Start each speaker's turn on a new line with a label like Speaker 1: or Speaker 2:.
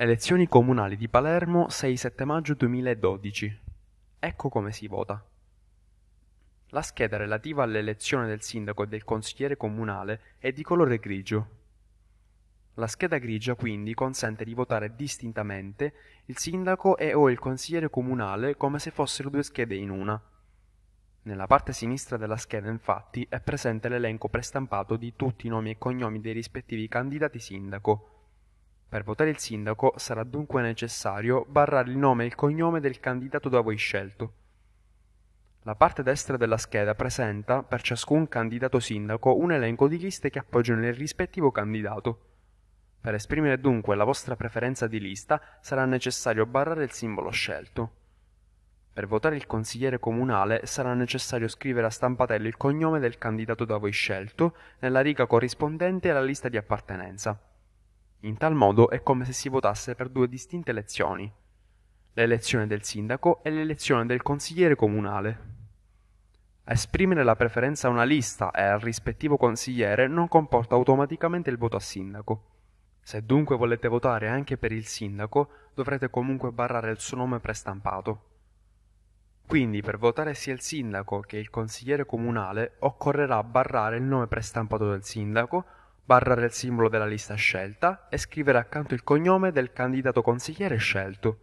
Speaker 1: Elezioni comunali di Palermo 6-7 maggio 2012. Ecco come si vota. La scheda relativa all'elezione del sindaco e del consigliere comunale è di colore grigio. La scheda grigia quindi consente di votare distintamente il sindaco e o il consigliere comunale come se fossero due schede in una. Nella parte sinistra della scheda infatti è presente l'elenco prestampato di tutti i nomi e cognomi dei rispettivi candidati sindaco per votare il sindaco sarà dunque necessario barrare il nome e il cognome del candidato da voi scelto. La parte destra della scheda presenta, per ciascun candidato sindaco, un elenco di liste che appoggiano il rispettivo candidato. Per esprimere dunque la vostra preferenza di lista sarà necessario barrare il simbolo scelto. Per votare il consigliere comunale sarà necessario scrivere a stampatello il cognome del candidato da voi scelto nella riga corrispondente alla lista di appartenenza. In tal modo è come se si votasse per due distinte elezioni, l'elezione del sindaco e l'elezione del consigliere comunale. A esprimere la preferenza a una lista e al rispettivo consigliere non comporta automaticamente il voto a sindaco. Se dunque volete votare anche per il sindaco, dovrete comunque barrare il suo nome prestampato. Quindi per votare sia il sindaco che il consigliere comunale occorrerà barrare il nome prestampato del sindaco barrare il simbolo della lista scelta e scrivere accanto il cognome del candidato consigliere scelto